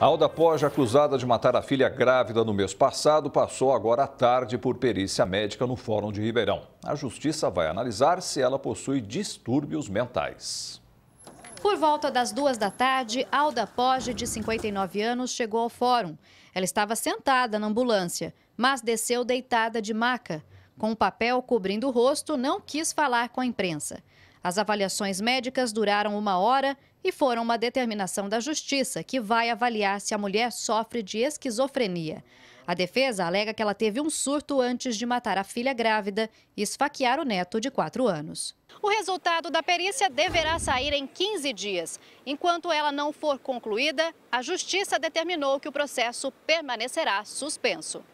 Alda Poja, acusada de matar a filha grávida no mês passado, passou agora à tarde por perícia médica no Fórum de Ribeirão. A justiça vai analisar se ela possui distúrbios mentais. Por volta das duas da tarde, Alda Poge, de 59 anos, chegou ao fórum. Ela estava sentada na ambulância, mas desceu deitada de maca. Com o um papel cobrindo o rosto, não quis falar com a imprensa. As avaliações médicas duraram uma hora e foram uma determinação da justiça, que vai avaliar se a mulher sofre de esquizofrenia. A defesa alega que ela teve um surto antes de matar a filha grávida e esfaquear o neto de quatro anos. O resultado da perícia deverá sair em 15 dias. Enquanto ela não for concluída, a justiça determinou que o processo permanecerá suspenso.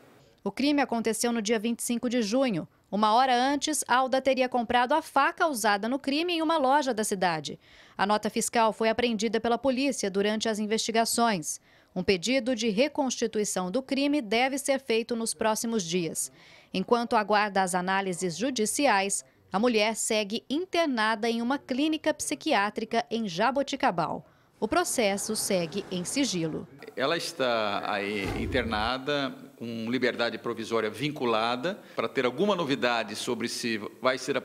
O crime aconteceu no dia 25 de junho. Uma hora antes, Alda teria comprado a faca usada no crime em uma loja da cidade. A nota fiscal foi apreendida pela polícia durante as investigações. Um pedido de reconstituição do crime deve ser feito nos próximos dias. Enquanto aguarda as análises judiciais, a mulher segue internada em uma clínica psiquiátrica em Jaboticabal. O processo segue em sigilo. Ela está aí internada com liberdade provisória vinculada, para ter alguma novidade sobre se vai ser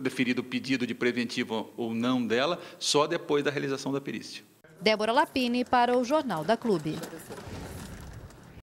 deferido o pedido de preventivo ou não dela, só depois da realização da perícia. Débora Lapini para o Jornal da Clube.